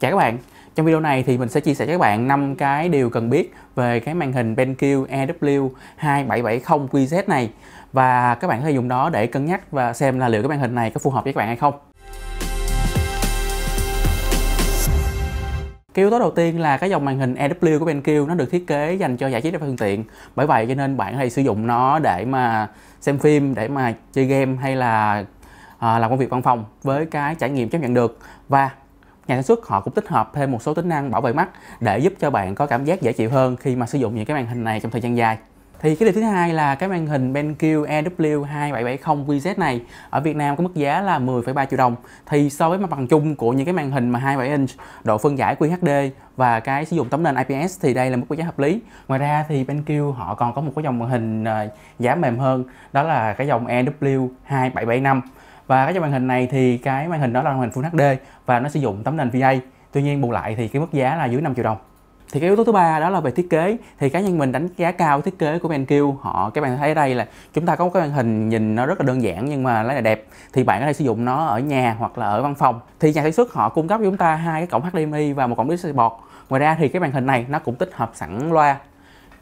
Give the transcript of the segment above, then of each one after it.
Chào các bạn, trong video này thì mình sẽ chia sẻ cho các bạn 5 cái điều cần biết về cái màn hình BenQ EW2770QZ này và các bạn có thể dùng đó để cân nhắc và xem là liệu cái màn hình này có phù hợp với các bạn hay không. Cái yếu tố đầu tiên là cái dòng màn hình EW của BenQ nó được thiết kế dành cho giải trí đa phương tiện. Bởi vậy cho nên bạn có thể sử dụng nó để mà xem phim, để mà chơi game hay là à, làm công việc văn phòng với cái trải nghiệm chấp nhận được và nhà sản xuất họ cũng tích hợp thêm một số tính năng bảo vệ mắt để giúp cho bạn có cảm giác dễ chịu hơn khi mà sử dụng những cái màn hình này trong thời gian dài thì cái điều thứ hai là cái màn hình BenQ EW2770VZ này ở Việt Nam có mức giá là 10,3 triệu đồng thì so với mặt bằng chung của những cái màn hình mà 27 inch độ phân giải QHD và cái sử dụng tấm nền IPS thì đây là mức giá hợp lý ngoài ra thì BenQ họ còn có một cái dòng màn hình ờ, giá mềm hơn đó là cái dòng EW2775 và cái màn hình này thì cái màn hình đó là màn hình Full HD và nó sử dụng tấm nền VA tuy nhiên bù lại thì cái mức giá là dưới 5 triệu đồng thì cái yếu tố thứ ba đó là về thiết kế thì cá nhân mình đánh giá cao thiết kế của BenQ họ các bạn thấy đây là chúng ta có một cái màn hình nhìn nó rất là đơn giản nhưng mà rất là đẹp thì bạn có thể sử dụng nó ở nhà hoặc là ở văn phòng thì nhà sản xuất họ cung cấp cho chúng ta hai cái cổng HDMI và một cổng USB port ngoài ra thì cái màn hình này nó cũng tích hợp sẵn loa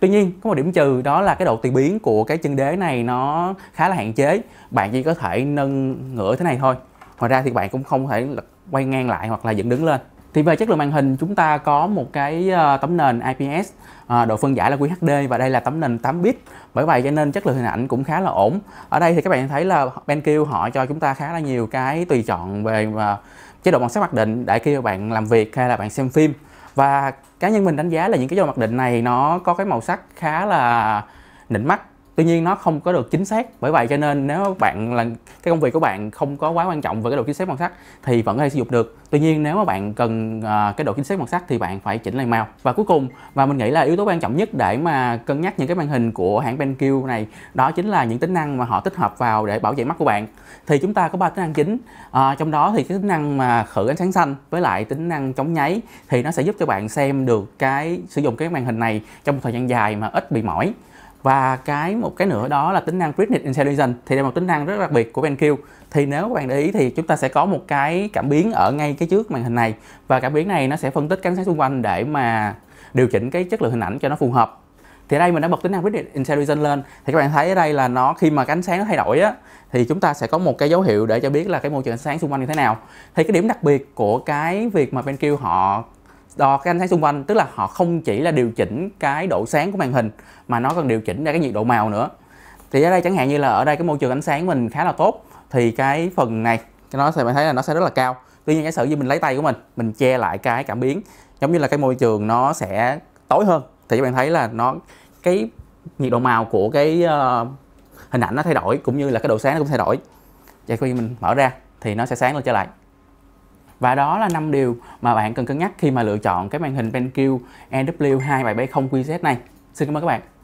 tuy nhiên có một điểm trừ đó là cái độ tùy biến của cái chân đế này nó khá là hạn chế bạn chỉ có thể nâng ngửa thế này thôi ngoài ra thì bạn cũng không thể quay ngang lại hoặc là dựng đứng lên thì về chất lượng màn hình chúng ta có một cái ờ, tấm nền IPS ờ, độ phân giải là QHD và đây là tấm nền 8 bit bởi vậy cho nên chất lượng hình ảnh cũng khá là ổn ở đây thì các bạn thấy là BenQ họ cho chúng ta khá là nhiều cái tùy chọn về ờ, chế độ màu sắc mặc định để khi bạn làm việc hay là bạn xem phim và cá nhân mình đánh giá là những cái dầu mặc định này nó có cái màu sắc khá là nịnh mắt tuy nhiên nó không có được chính xác bởi vậy cho nên nếu bạn là cái công việc của bạn không có quá quan trọng về cái độ chính xác màu sắc thì vẫn có thể sử dụng được tuy nhiên nếu mà bạn cần uh, cái độ chính xác màu sắc thì bạn phải chỉnh lại màu và cuối cùng và mình nghĩ là yếu tố quan trọng nhất để mà cân nhắc những cái màn hình của hãng BenQ này đó chính là những tính năng mà họ tích hợp vào để bảo vệ mắt của bạn thì chúng ta có ba tính năng chính à, trong đó thì cái tính năng mà khử ánh sáng xanh với lại tính năng chống nháy thì nó sẽ giúp cho bạn xem được cái sử dụng cái màn hình này trong một thời gian dài mà ít bị mỏi và cái một cái nữa đó là tính năng Business Intelligence thì đây là một tính năng rất đặc biệt của BenQ thì nếu các bạn để ý thì chúng ta sẽ có một cái cảm biến ở ngay cái trước màn hình này và cảm biến này nó sẽ phân tích các ánh sáng xung quanh để mà điều chỉnh cái chất lượng hình ảnh cho nó phù hợp thì ở đây mình đã bật tính năng Business Intelligence lên thì các bạn thấy ở đây là nó khi mà ánh sáng nó thay đổi á thì chúng ta sẽ có một cái dấu hiệu để cho biết là cái môi trường ánh sáng xung quanh như thế nào thì cái điểm đặc biệt của cái việc mà BenQ họ đo cái ánh sáng xung quanh tức là họ không chỉ là điều chỉnh cái độ sáng của màn hình mà nó còn điều chỉnh ra cái nhiệt độ màu nữa thì ở đây chẳng hạn như là ở đây cái môi trường ánh sáng mình khá là tốt thì cái phần này nó sẽ mình thấy là nó sẽ rất là cao tuy nhiên giả sử như mình lấy tay của mình mình che lại cái cảm biến giống như là cái môi trường nó sẽ tối hơn thì các bạn thấy là nó cái nhiệt độ màu của cái uh, hình ảnh nó thay đổi cũng như là cái độ sáng nó cũng thay đổi vậy khi mình mở ra thì nó sẽ sáng lên trở lại và đó là năm điều mà bạn cần cân nhắc khi mà lựa chọn cái màn hình BenQ ew 2770 qz này xin cảm ơn các bạn